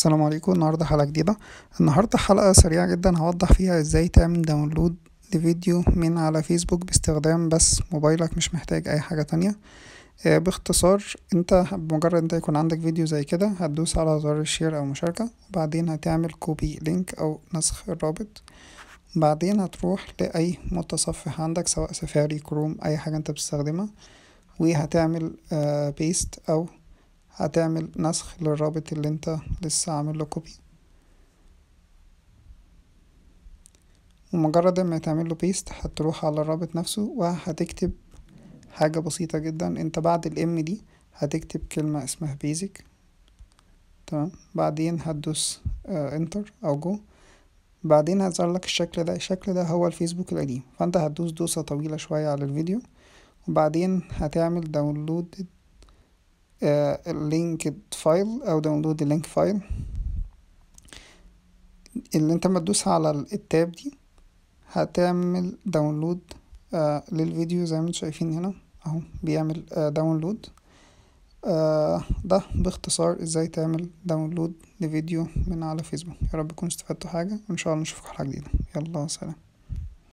السلام عليكم النهاردة حلقة جديدة النهاردة حلقة سريعة جدا هوضح فيها ازاي تعمل داونلود لفيديو من على فيسبوك باستخدام بس موبايلك مش محتاج اي حاجة تانية آه، باختصار انت بمجرد انت يكون عندك فيديو زي كده هتدوس على زرار الشير او مشاركة وبعدين هتعمل كوبي لينك او نسخ الرابط بعدين هتروح لأي متصفح عندك سواء سفاري كروم أي حاجة أنت بتستخدمها وهتعمل بيست آه، أو هتعمل نسخ للرابط اللي انت لسه عامل له كوبي ومجرد ما تعمل له بيست هتروح على الرابط نفسه وهتكتب حاجة بسيطة جدا انت بعد الام دي هتكتب كلمة اسمها بيزك تمام بعدين هتدوس انتر آه، او جو بعدين هيظهر لك الشكل ده الشكل ده هو الفيسبوك القديم فانت هتدوس دوسة طويلة شوية على الفيديو وبعدين هتعمل داونلود اللينك آه، فايل او داونلود اللينك فايل اللي انت ما تدوس على التاب دي هتعمل داونلود آه، للفيديو زي ما انتم شايفين هنا اهو بيعمل داونلود آه، ده باختصار ازاي تعمل داونلود لفيديو من على فيسبوك يا رب تكونوا استفدتوا حاجه وان شاء الله نشوفكم حلقه جديده يلا سلام